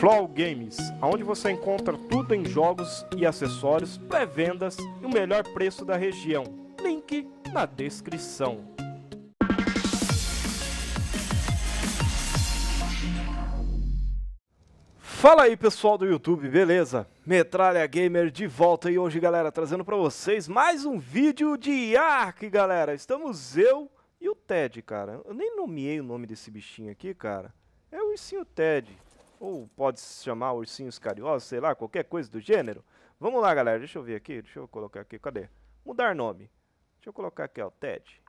Flow Games, onde você encontra tudo em jogos e acessórios, pré-vendas e o melhor preço da região. Link na descrição. Fala aí pessoal do YouTube, beleza? Metralha Gamer de volta e hoje galera trazendo para vocês mais um vídeo de Ark galera. Estamos eu e o Ted cara. Eu nem nomeei o nome desse bichinho aqui cara. É o ursinho Ted. Ou pode se chamar ursinhos carinhosos, sei lá, qualquer coisa do gênero. Vamos lá, galera. Deixa eu ver aqui. Deixa eu colocar aqui. Cadê? Mudar nome. Deixa eu colocar aqui, ó. Ted.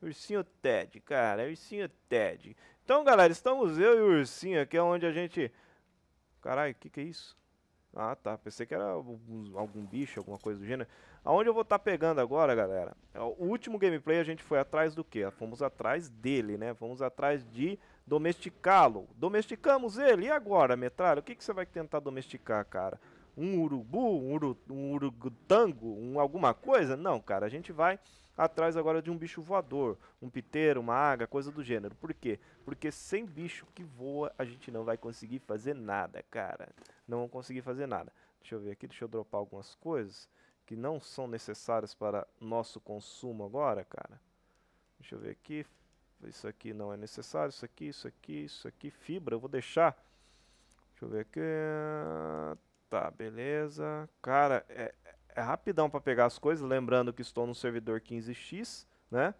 Ursinho Ted, cara. Ursinho Ted. Então, galera, estamos eu e o Ursinho aqui, é onde a gente... Caralho, o que que é isso? Ah, tá. Pensei que era algum, bicho, alguma coisa do gênero. Aonde eu vou estar tá pegando agora, galera? É o último gameplay a gente foi atrás do quê? Fomos atrás dele, né? Fomos atrás de domesticá-lo. Domesticamos ele. E agora, metralha? O que, que você vai tentar domesticar, cara? um urubu, um, uru, um urugutango, um alguma coisa? Não, cara, a gente vai atrás agora de um bicho voador, um piteiro, uma águia, coisa do gênero. Por quê? Porque sem bicho que voa, a gente não vai conseguir fazer nada, cara. Não vão conseguir fazer nada. Deixa eu ver aqui, deixa eu dropar algumas coisas que não são necessárias para nosso consumo agora, cara. Deixa eu ver aqui. Isso aqui não é necessário, isso aqui, isso aqui, isso aqui, fibra, eu vou deixar. Deixa eu ver aqui. Tá, beleza. Cara, é, é rapidão para pegar as coisas, lembrando que estou no servidor 15x, né?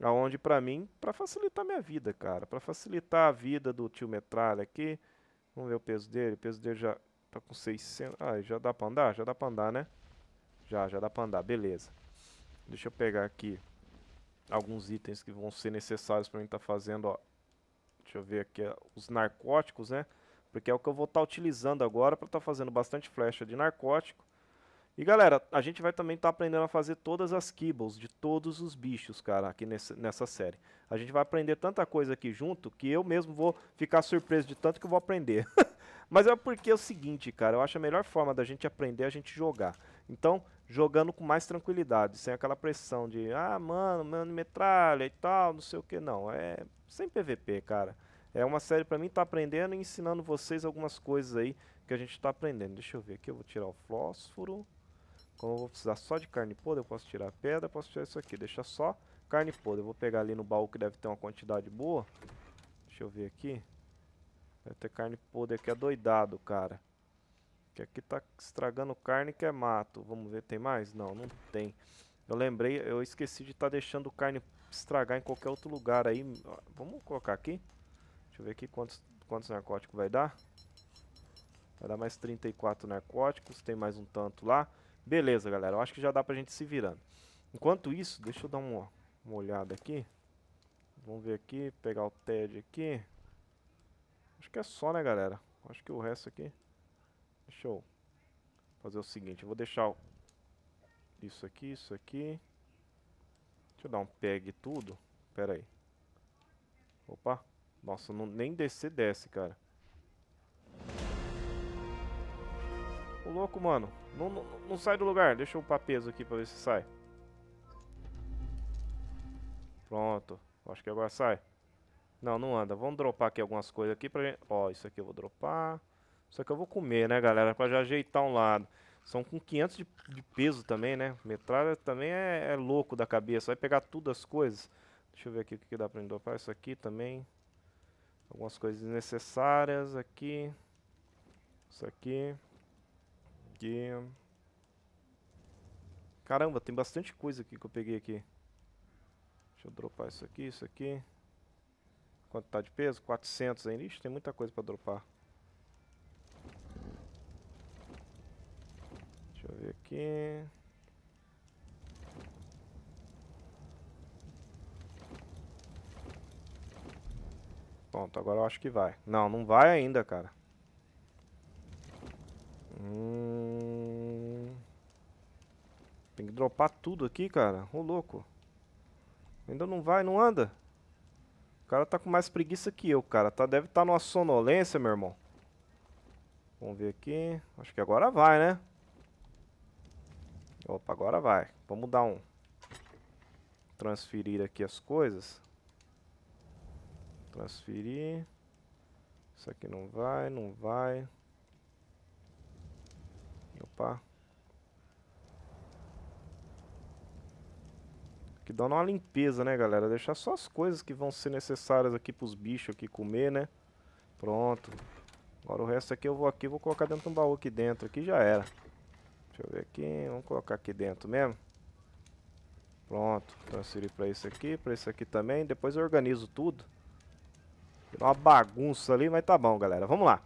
Aonde para mim, para facilitar minha vida, cara, para facilitar a vida do tio Metralha aqui. Vamos ver o peso dele. O peso dele já tá com 600. Ah, já dá para andar? Já dá para andar, né? Já, já dá para andar, beleza. Deixa eu pegar aqui alguns itens que vão ser necessários para mim estar tá fazendo, ó. Deixa eu ver aqui ó, os narcóticos, né? porque é o que eu vou estar tá utilizando agora para estar tá fazendo bastante flecha de narcótico. E galera, a gente vai também estar tá aprendendo a fazer todas as kibbles de todos os bichos, cara, aqui nesse, nessa série. A gente vai aprender tanta coisa aqui junto que eu mesmo vou ficar surpreso de tanto que eu vou aprender. Mas é porque é o seguinte, cara, eu acho a melhor forma da gente aprender é a gente jogar. Então, jogando com mais tranquilidade, sem aquela pressão de, ah, mano, mano, metralha e tal, não sei o que, não. É sem PVP, cara. É uma série para mim tá aprendendo e ensinando vocês algumas coisas aí que a gente tá aprendendo. Deixa eu ver aqui, eu vou tirar o fósforo. Como eu vou precisar só de carne podre, eu posso tirar a pedra, posso tirar isso aqui. Deixa só carne podre. Eu vou pegar ali no baú que deve ter uma quantidade boa. Deixa eu ver aqui. Deve ter carne podre aqui, é doidado, cara. Que aqui tá estragando carne que é mato. Vamos ver, tem mais? Não, não tem. Eu lembrei, eu esqueci de estar tá deixando carne estragar em qualquer outro lugar aí. Vamos colocar aqui. Deixa eu ver aqui quantos, quantos narcóticos vai dar. Vai dar mais 34 narcóticos, tem mais um tanto lá. Beleza, galera, eu acho que já dá pra gente se virando. Enquanto isso, deixa eu dar uma, uma olhada aqui. Vamos ver aqui, pegar o TED aqui. Acho que é só, né, galera? Acho que o resto aqui... Deixa eu fazer o seguinte, eu vou deixar isso aqui, isso aqui. Deixa eu dar um peg tudo. Pera aí. Opa. Nossa, não, nem descer desce, cara. Ô louco, mano. Não, não, não, sai do lugar. Deixa eu upar peso aqui pra ver se sai. Pronto. Acho que agora sai. Não, não anda. Vamos dropar aqui algumas coisas aqui pra gente... Ó, isso aqui eu vou dropar. Isso aqui eu vou comer, né, galera? Pra já ajeitar um lado. São com 500 de, de peso também, né? Metralha também é, é, louco da cabeça. Vai pegar tudo as coisas. Deixa eu ver aqui o que, dá pra dropar. Isso aqui também. Algumas coisas necessárias aqui. Isso aqui. Aqui. Caramba, tem bastante coisa aqui que eu peguei aqui. Deixa eu dropar isso aqui, isso aqui. Quanto tá de peso? 400 ainda. Ixi, tem muita coisa pra dropar. Deixa eu ver aqui. Pronto, agora eu acho que vai. Não, não vai ainda, cara. Hum... Tem que dropar tudo aqui, cara. Ô, louco. Ainda não vai, não anda. O cara tá com mais preguiça que eu, cara. Tá, deve estar tá numa sonolência, meu irmão. Vamos ver aqui. Acho que agora vai, né? Opa, agora vai. Vamos dar um... Transferir aqui as coisas. Transferir. Isso aqui não vai, não vai. Opa. Que dá uma limpeza, né, galera? Deixar só as coisas que vão ser necessárias aqui pros bichos aqui comer, né? Pronto. Agora o resto aqui eu vou aqui, vou colocar dentro de um baú aqui dentro. Aqui já era. Deixa eu ver aqui. Vamos colocar aqui dentro mesmo. Pronto. Transferir pra isso aqui, pra isso aqui também. Depois eu organizo tudo uma bagunça ali, mas tá bom, galera. Vamos lá.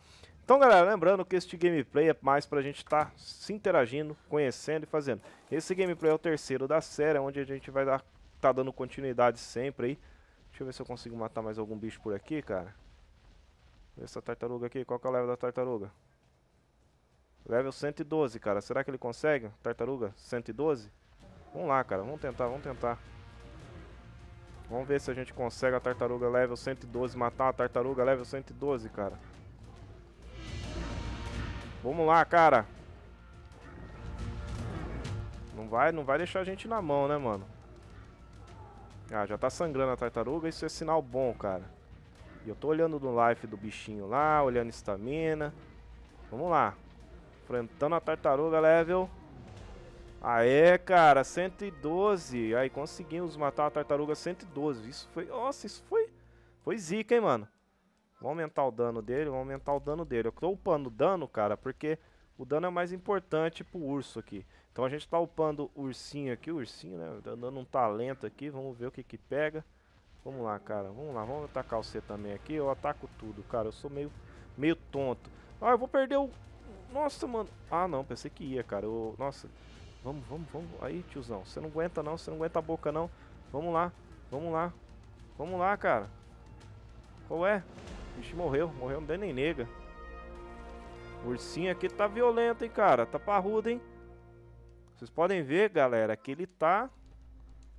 Então, galera, lembrando que este gameplay é mais pra gente estar tá se interagindo, conhecendo e fazendo. Esse gameplay é o terceiro da série, onde a gente vai dar tá dando continuidade sempre aí. Deixa eu ver se eu consigo matar mais algum bicho por aqui, cara. Essa tartaruga aqui, qual que é o level da tartaruga? Level 112, cara. Será que ele consegue? Tartaruga 112? Vamos lá, cara. Vamos tentar, vamos tentar. Vamos ver se a gente consegue a tartaruga level 112, matar a tartaruga level 112, cara. Vamos lá, cara. Não vai, não vai deixar a gente na mão, né, mano? Ah, já tá sangrando a tartaruga, isso é sinal bom, cara. E eu tô olhando no life do bichinho lá, olhando estamina. Vamos lá. Enfrentando a tartaruga level Aê, cara, 112. Aí conseguimos matar a tartaruga 112. Isso foi. Nossa, isso foi. Foi zica, hein, mano. Vamos aumentar o dano dele, vamos aumentar o dano dele. Eu tô upando dano, cara, porque o dano é mais importante pro urso aqui. Então a gente tá upando o ursinho aqui, o ursinho, né? Tá dando um talento aqui, vamos ver o que que pega. Vamos lá, cara, vamos lá, vamos atacar o C também aqui. Eu ataco tudo, cara, eu sou meio, meio tonto. Ah, eu vou perder o... Nossa, mano. Ah, não, pensei que ia, cara. Eu... Nossa, Vamos, vamos, vamos. Aí, tiozão. Você não aguenta não, você não aguenta a boca não. Vamos lá, vamos lá. Vamos lá, cara. Qual é? bicho morreu. Morreu, não deu nem nega. O ursinho aqui tá violento, hein, cara. Tá parrudo, hein. Vocês podem ver, galera, que ele tá...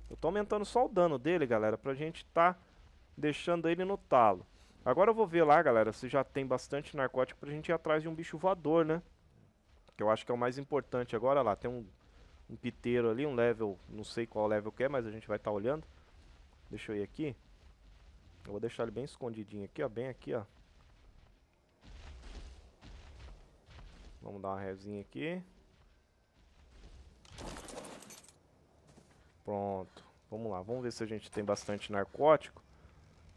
Eu tô aumentando só o dano dele, galera, pra gente tá deixando ele no talo. Agora eu vou ver lá, galera, se já tem bastante narcótico pra gente ir atrás de um bicho voador, né? Que eu acho que é o mais importante agora. lá, tem um um piteiro ali, um level, não sei qual level que é, mas a gente vai estar tá olhando. Deixa eu ir aqui. Eu vou deixar ele bem escondidinho aqui, ó, bem aqui, ó. Vamos dar uma rezinha aqui. Pronto. Vamos lá, vamos ver se a gente tem bastante narcótico.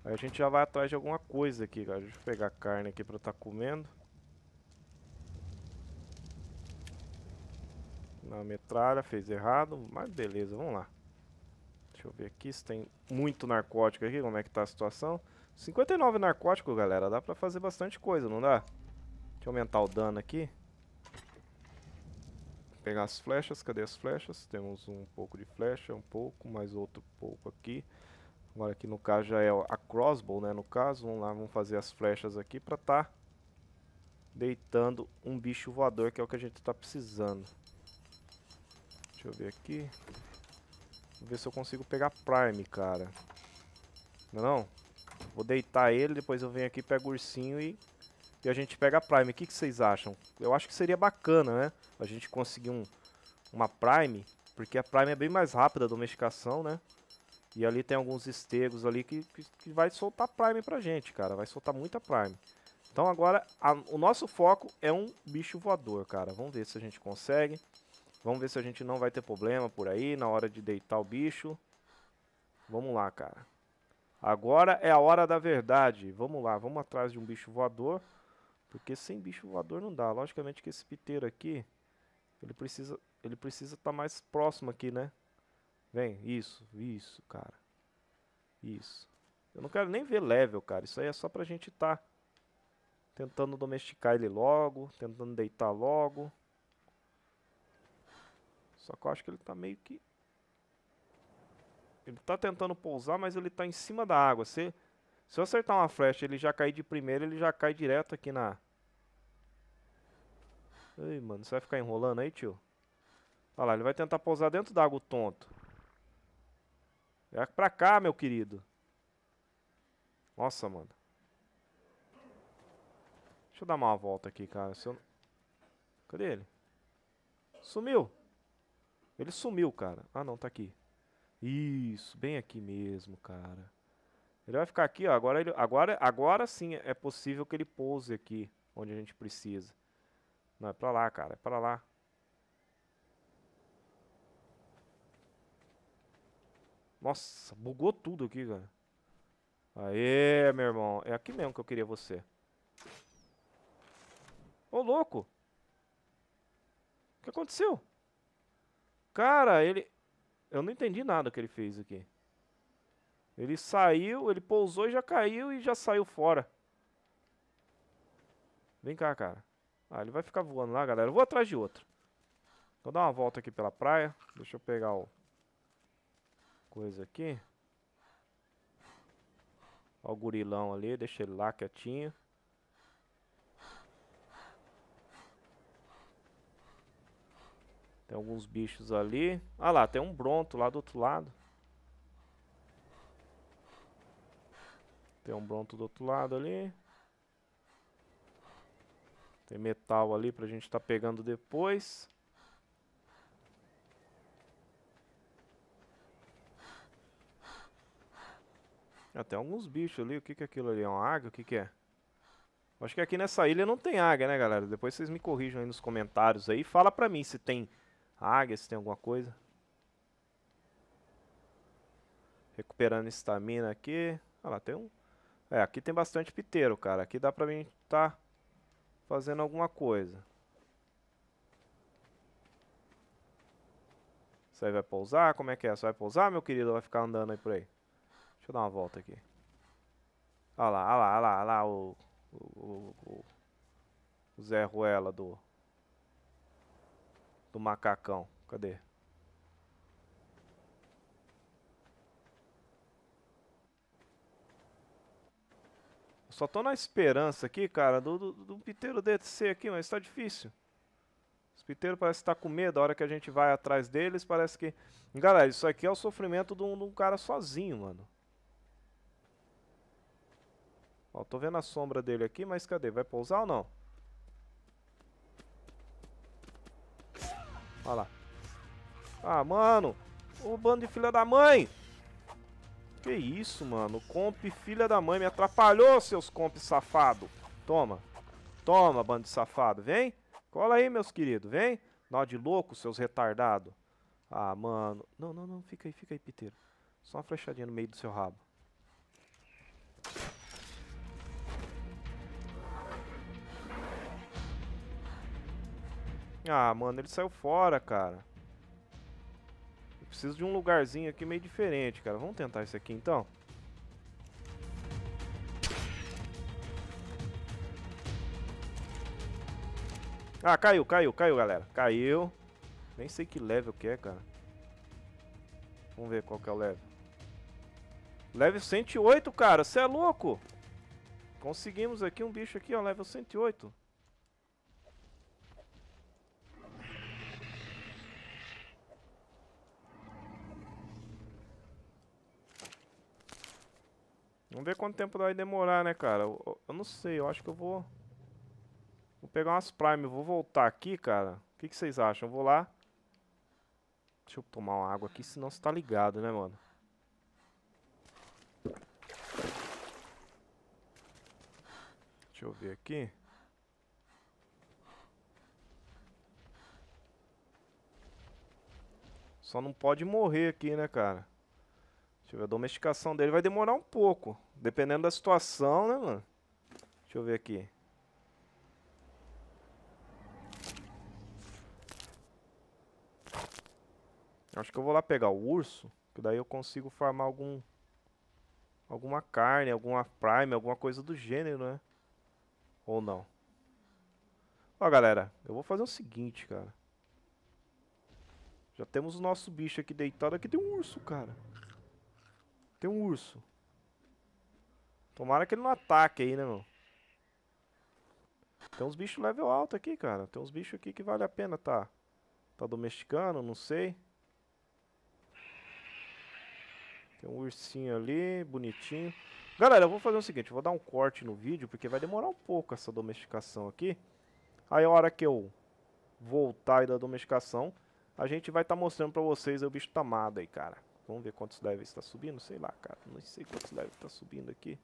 Aí a gente já vai atrás de alguma coisa aqui, galera. Deixa eu pegar carne aqui pra estar tá comendo. na metralha, fez errado, mas beleza, vamos lá. Deixa eu ver aqui se tem muito narcótico aqui, como é que tá a situação. 59 narcótico, galera, dá pra fazer bastante coisa, não dá? Deixa eu aumentar o dano aqui. Pegar as flechas, cadê as flechas? Temos um pouco de flecha, um pouco, mais outro pouco aqui. Agora aqui no caso já é a crossbow, né, no caso. Vamos lá, vamos fazer as flechas aqui pra tá deitando um bicho voador, que é o que a gente tá precisando. Deixa eu ver aqui. Vou ver se eu consigo pegar Prime, cara. Não, é não? Vou deitar ele, depois eu venho aqui, pego o ursinho e, e a gente pega a Prime. O que, que vocês acham? Eu acho que seria bacana, né? A gente conseguir um, uma Prime, porque a Prime é bem mais rápida a domesticação, né? E ali tem alguns estegos ali que, que, que vai soltar Prime pra gente, cara. Vai soltar muita Prime. Então agora a, o nosso foco é um bicho voador, cara. Vamos ver se a gente consegue. Vamos ver se a gente não vai ter problema por aí na hora de deitar o bicho. Vamos lá, cara. Agora é a hora da verdade. Vamos lá, vamos atrás de um bicho voador. Porque sem bicho voador não dá. Logicamente que esse piteiro aqui, ele precisa ele precisa estar tá mais próximo aqui, né? Vem, isso, isso, cara. Isso. Eu não quero nem ver level, cara. Isso aí é só pra gente estar tá tentando domesticar ele logo, tentando deitar logo. Só que eu acho que ele tá meio que... Ele tá tentando pousar, mas ele tá em cima da água. Se, se eu acertar uma flecha ele já cair de primeira, ele já cai direto aqui na... Ei, mano, você vai ficar enrolando aí, tio? Olha lá, ele vai tentar pousar dentro da água, tonto. É pra cá, meu querido. Nossa, mano. Deixa eu dar uma volta aqui, cara. Eu... Cadê ele? Sumiu. Ele sumiu, cara. Ah, não, tá aqui. Isso, bem aqui mesmo, cara. Ele vai ficar aqui, ó. Agora, ele, agora, agora sim é possível que ele pouse aqui, onde a gente precisa. Não, é pra lá, cara. É pra lá. Nossa, bugou tudo aqui, cara. Aê, meu irmão. É aqui mesmo que eu queria você. Ô, louco. O que aconteceu? Cara, ele. Eu não entendi nada que ele fez aqui. Ele saiu, ele pousou e já caiu e já saiu fora. Vem cá, cara. Ah, ele vai ficar voando lá, galera. Eu vou atrás de outro. Vou dar uma volta aqui pela praia. Deixa eu pegar o... Coisa aqui. Ó o gorilão ali. Deixa ele lá quietinho. Tem alguns bichos ali. Ah lá, tem um bronto lá do outro lado. Tem um bronto do outro lado ali. Tem metal ali pra gente tá pegando depois. até ah, tem alguns bichos ali. O que que é aquilo ali? É uma águia? O que que é? Acho que aqui nessa ilha não tem águia, né, galera? Depois vocês me corrijam aí nos comentários aí. Fala pra mim se tem Águia, se tem alguma coisa. Recuperando estamina aqui. Olha lá, tem um... É, aqui tem bastante piteiro, cara. Aqui dá pra mim tá fazendo alguma coisa. Isso aí vai pousar? Como é que é? Você vai pousar, meu querido? Ou vai ficar andando aí por aí? Deixa eu dar uma volta aqui. Olha lá, olha lá, olha lá, olha lá o, o, o, o Zé Ruela do, do macacão. Cadê? Só tô na esperança aqui, cara, do, do, do piteiro descer aqui, mas tá difícil. Os piteiros parecem estar tá com medo, a hora que a gente vai atrás deles, parece que... Galera, isso aqui é o sofrimento de um, de um cara sozinho, mano. Ó, tô vendo a sombra dele aqui, mas cadê? Vai pousar ou não? Olha lá. Ah, mano. Ô, bando de filha da mãe. Que isso, mano. Comp filha da mãe. Me atrapalhou, seus comp safado. Toma. Toma, bando de safado. Vem. Cola aí, meus queridos. Vem. Nó de louco, seus retardado. Ah, mano. Não, não, não. Fica aí, fica aí, piteiro. Só uma flechadinha no meio do seu rabo. Ah, mano, ele saiu fora, cara. Eu preciso de um lugarzinho aqui meio diferente, cara. Vamos tentar isso aqui, então. Ah, caiu, caiu, caiu, galera. Caiu. Nem sei que level que é, cara. Vamos ver qual que é o level. Level 108, cara. Você é louco? Conseguimos aqui um bicho aqui, ó. Level 108. Vamos ver quanto tempo vai demorar, né, cara? Eu, eu não sei, eu acho que eu vou... Vou pegar umas Prime, vou voltar aqui, cara. O que, que, vocês acham? Eu vou lá. Deixa eu tomar uma água aqui, senão você tá ligado, né, mano? Deixa eu ver aqui. Só não pode morrer aqui, né, cara? Deixa eu ver, a domesticação dele vai demorar um pouco. Dependendo da situação, né, mano? Deixa eu ver aqui. Acho que eu vou lá pegar o urso, que daí eu consigo farmar algum alguma carne, alguma prime, alguma coisa do gênero, né? Ou não. Ó, galera, eu vou fazer o seguinte, cara. Já temos o nosso bicho aqui deitado. Aqui tem um urso, cara. Tem um urso. Tomara que ele não ataque aí, né, meu? Tem uns bichos level alto aqui, cara. Tem uns bichos aqui que vale a pena tá... Tá domesticando, não sei. Tem um ursinho ali, bonitinho. Galera, eu vou fazer o seguinte, vou dar um corte no vídeo, porque vai demorar um pouco essa domesticação aqui. Aí a hora que eu voltar aí da domesticação, a gente vai estar tá mostrando pra vocês o bicho tamado tá aí, cara. Vamos ver quantos levels está subindo, sei lá, cara. Não sei quantos levels está subindo aqui.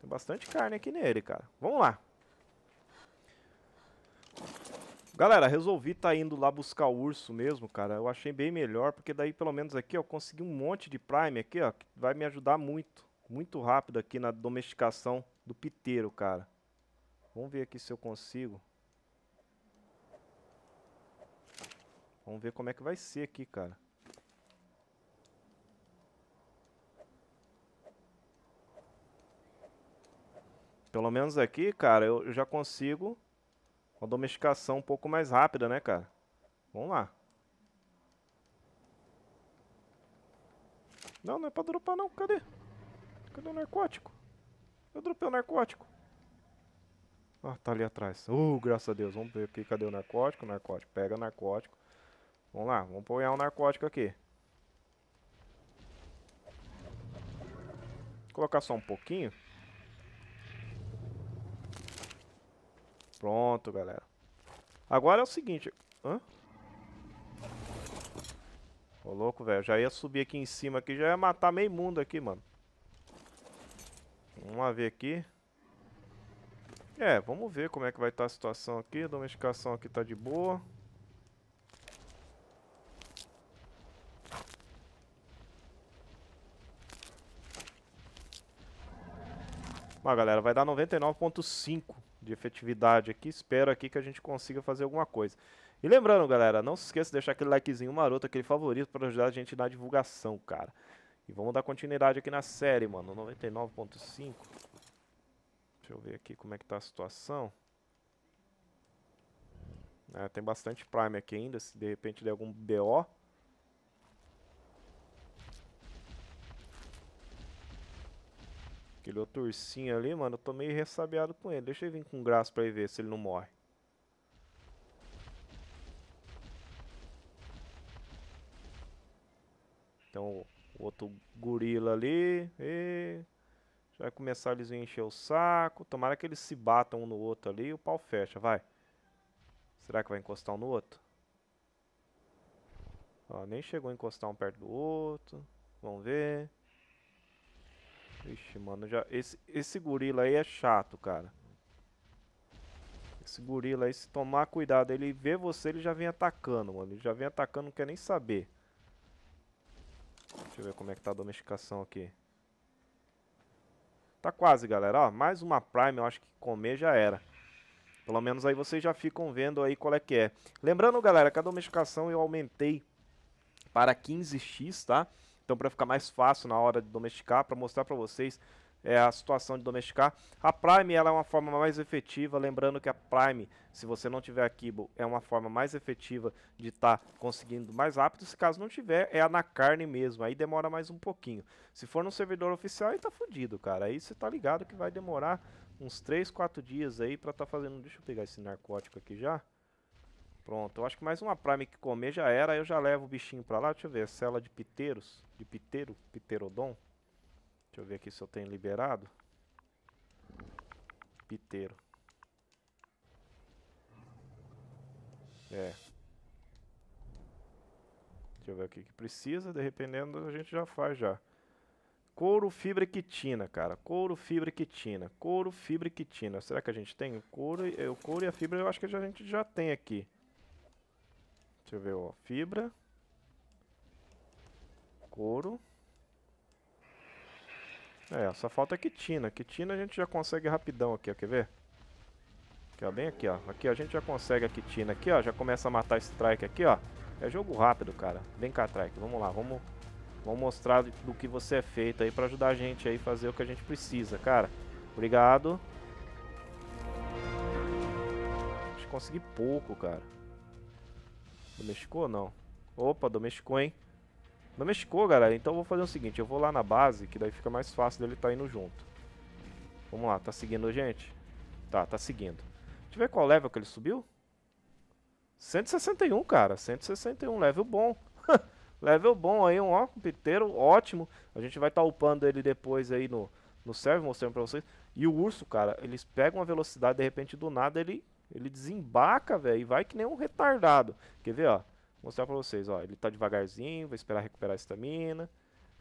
Tem bastante carne aqui nele, cara. Vamos lá. Galera, resolvi tá indo lá buscar o urso mesmo, cara. Eu achei bem melhor, porque daí pelo menos aqui, ó, consegui um monte de prime aqui, ó, que vai me ajudar muito, muito rápido aqui na domesticação do piteiro, cara. Vamos ver aqui se eu consigo. Vamos ver como é que vai ser aqui, cara. Pelo menos aqui, cara, eu já consigo uma domesticação um pouco mais rápida, né, cara? Vamos lá. Não, não é pra dropar não. Cadê? Cadê o narcótico? Eu dropei o narcótico. Ah, tá ali atrás. Uh, graças a Deus. Vamos ver aqui. Cadê o narcótico? Narcótico. Pega narcótico. Vamos lá. Vamos apoiar o um narcótico aqui. Vou colocar só um pouquinho. Pronto, galera. Agora é o seguinte... Hã? Ô, louco, velho. Já ia subir aqui em cima aqui. Já ia matar meio mundo aqui, mano. Vamos ver aqui. É, vamos ver como é que vai estar tá a situação aqui. A domesticação aqui tá de boa. Mas, galera, vai dar 99.5 de efetividade aqui. Espero aqui que a gente consiga fazer alguma coisa. E lembrando, galera, não se esqueça de deixar aquele likezinho maroto, aquele favorito para ajudar a gente na divulgação, cara. E vamos dar continuidade aqui na série, mano. 99.5. Deixa eu ver aqui como é que tá a situação. É, tem bastante Prime aqui ainda, se de repente der algum BO. Aquele outro ursinho ali, mano, eu tô meio ressabiado com ele. Deixa eu vir com graça pra ir ver se ele não morre. Então, o outro gorila ali. E... Já vai começar eles a encher o saco. Tomara que eles se batam um no outro ali e o pau fecha, vai. Será que vai encostar um no outro? Ó, nem chegou a encostar um perto do outro. Vamos ver. Ixi, mano, já... Esse, esse gorila aí é chato, cara. Esse gorila aí, se tomar cuidado, ele vê você, ele já vem atacando, mano. Ele já vem atacando, não quer nem saber. Deixa eu ver como é que tá a domesticação aqui. Tá quase, galera. Ó, mais uma Prime, eu acho que comer já era. Pelo menos aí vocês já ficam vendo aí qual é que é. Lembrando, galera, que a domesticação eu aumentei para 15x, tá? Então, para ficar mais fácil na hora de domesticar, para mostrar para vocês é, a situação de domesticar. A Prime ela é uma forma mais efetiva, lembrando que a Prime, se você não tiver a Kibble, é uma forma mais efetiva de estar tá conseguindo mais rápido. Se caso não tiver, é a na carne mesmo, aí demora mais um pouquinho. Se for no servidor oficial, aí tá fudido, cara. Aí você tá ligado que vai demorar uns 3, 4 dias aí para estar tá fazendo... Deixa eu pegar esse narcótico aqui já. Pronto, eu acho que mais uma Prime que comer já era, eu já levo o bichinho pra lá. Deixa eu ver, cela de piteiros, de piteiro, piterodon. Deixa eu ver aqui se eu tenho liberado. Piteiro. É. Deixa eu ver o que precisa, de dependendo a gente já faz já. Couro, fibra e quitina, cara. Couro, fibra e quitina. Couro, fibra e quitina. Será que a gente tem? O couro, o couro e a fibra eu acho que a gente já tem aqui. Deixa eu ver, ó. Fibra. Couro. É, só falta a quitina. Quitina a gente já consegue rapidão aqui, ó. Quer ver? Aqui, ó, bem aqui, ó. Aqui a gente já consegue a quitina aqui, ó. Já começa a matar Strike aqui, ó. É jogo rápido, cara. Vem cá, Strike. Vamos lá, vamos, vamos mostrar do que você é feito aí pra ajudar a gente aí a fazer o que a gente precisa, cara. Obrigado. Acho que consegui pouco, cara. Domesticou ou não? Opa, domesticou, hein? Domesticou, galera. Então eu vou fazer o seguinte, eu vou lá na base, que daí fica mais fácil dele estar tá indo junto. Vamos lá, tá seguindo a gente? Tá, tá seguindo. Deixa eu ver qual level que ele subiu. 161, cara. 161, level bom. level bom aí, um ó, piteiro ótimo. A gente vai estar tá upando ele depois aí no, no server, mostrando pra vocês. E o urso, cara, eles pegam uma velocidade, de repente, do nada ele ele desembaca, velho, e vai que nem um retardado. Quer ver, ó? Vou mostrar pra vocês, ó. Ele tá devagarzinho, vai esperar recuperar a estamina.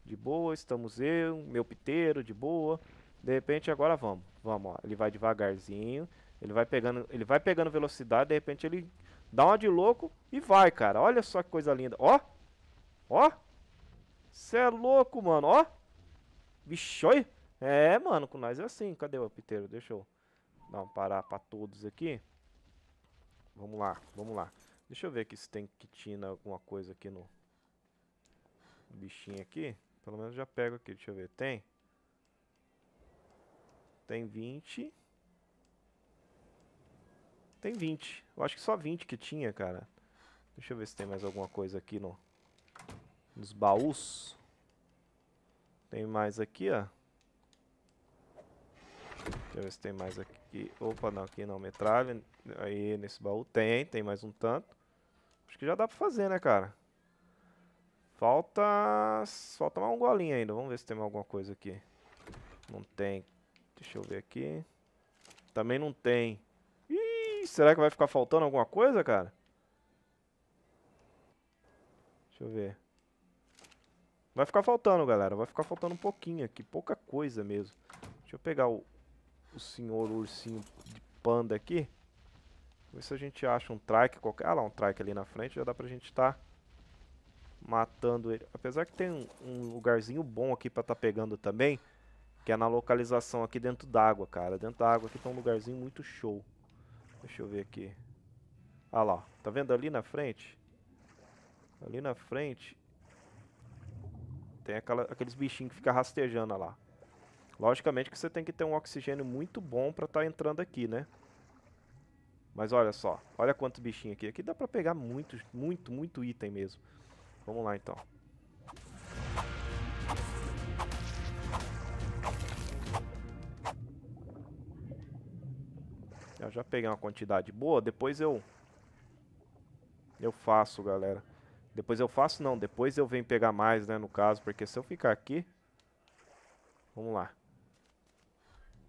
De boa, estamos eu, meu piteiro, de boa. De repente, agora vamos. Vamos, ó. Ele vai devagarzinho. Ele vai pegando, ele vai pegando velocidade, de repente ele dá uma de louco e vai, cara. Olha só que coisa linda. Ó! Ó! Cê é louco, mano, ó! Bichoi! É, mano, com nós é assim. Cadê o piteiro? Deixa eu dar um parar pra todos aqui. Vamos lá, vamos lá. Deixa eu ver aqui se tem quitina, alguma coisa aqui no bichinho aqui. Pelo menos já pego aqui, deixa eu ver. Tem? Tem 20. Tem 20. Eu acho que só 20 que tinha, cara. Deixa eu ver se tem mais alguma coisa aqui no, nos baús. Tem mais aqui, ó. Deixa eu ver se tem mais aqui. Aqui, opa, não, aqui não, metralha. Aí nesse baú tem, tem mais um tanto. Acho que já dá pra fazer, né, cara? Falta... Falta mais um golinho ainda. Vamos ver se tem mais alguma coisa aqui. Não tem. Deixa eu ver aqui. Também não tem. Ih, será que vai ficar faltando alguma coisa, cara? Deixa eu ver. Vai ficar faltando, galera. Vai ficar faltando um pouquinho aqui. Pouca coisa mesmo. Deixa eu pegar o, o senhor ursinho de panda aqui. Vamos ver se a gente acha um trike qualquer. Ah lá, um trike ali na frente. Já dá pra gente estar tá matando ele. Apesar que tem um, lugarzinho bom aqui pra estar tá pegando também. Que é na localização aqui dentro d'água, cara. Dentro da água aqui tem tá um lugarzinho muito show. Deixa eu ver aqui. Ah lá, tá vendo ali na frente? Ali na frente tem aquela, aqueles bichinhos que ficam rastejando lá. Logicamente que você tem que ter um oxigênio muito bom para estar tá entrando aqui, né? Mas olha só, olha quantos bichinhos aqui. Aqui dá pra pegar muito, muito, muito item mesmo. Vamos lá então. Eu já peguei uma quantidade boa, depois eu... Eu faço, galera. Depois eu faço, não. Depois eu venho pegar mais, né, no caso. Porque se eu ficar aqui... Vamos lá.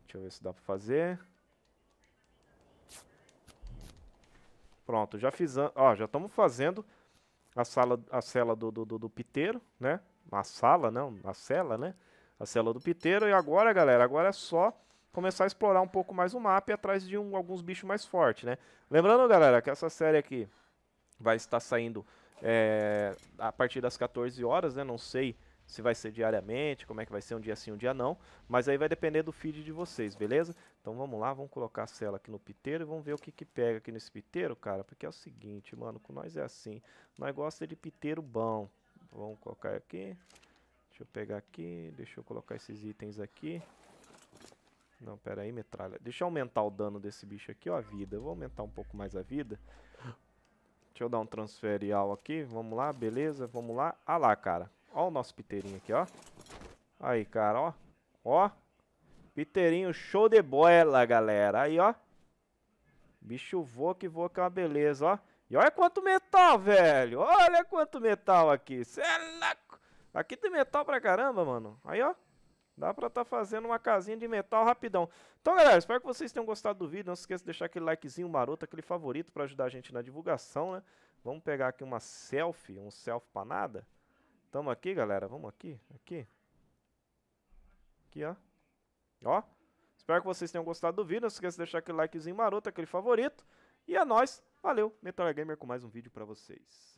Deixa eu ver se dá para fazer. Pronto, já fiz, ó, já estamos fazendo a sala, a cela do, do, do, do piteiro, né? A sala, não, a cela, né? A cela do piteiro. E agora, galera, agora é só começar a explorar um pouco mais o mapa e atrás de um, alguns bichos mais fortes, né? Lembrando, galera, que essa série aqui vai estar saindo é, a partir das 14 horas, né? Não sei se vai ser diariamente, como é que vai ser um dia sim, um dia não. Mas aí vai depender do feed de vocês, beleza? Então vamos lá, vamos colocar a cela aqui no piteiro e vamos ver o que que pega aqui nesse piteiro, cara. Porque é o seguinte, mano, com nós é assim. Nós gosta de piteiro bom. Vamos colocar aqui. Deixa eu pegar aqui, deixa eu colocar esses itens aqui. Não, pera aí, metralha. Deixa eu aumentar o dano desse bicho aqui, ó, a vida. Eu vou aumentar um pouco mais a vida. Deixa eu dar um transferial aqui. Vamos lá, beleza, vamos lá. Ah lá, cara. Ó o nosso piteirinho aqui, ó. Aí, cara, ó. Ó. Piteirinho show de bola, galera. Aí, ó. Bicho voa que voa que é uma beleza, ó. E olha quanto metal, velho. Olha quanto metal aqui. Cê é Aqui tem metal pra caramba, mano. Aí, ó. Dá pra tá fazendo uma casinha de metal rapidão. Então, galera, espero que vocês tenham gostado do vídeo. Não se esqueça de deixar aquele likezinho maroto, aquele favorito pra ajudar a gente na divulgação, né? Vamos pegar aqui uma selfie, um selfie pra nada. Tamo aqui, galera. Vamos aqui, aqui. Aqui, ó. Ó. Espero que vocês tenham gostado do vídeo. Não se esqueça de deixar aquele likezinho maroto, aquele favorito. E é nóis. Valeu. Metal Gamer com mais um vídeo pra vocês.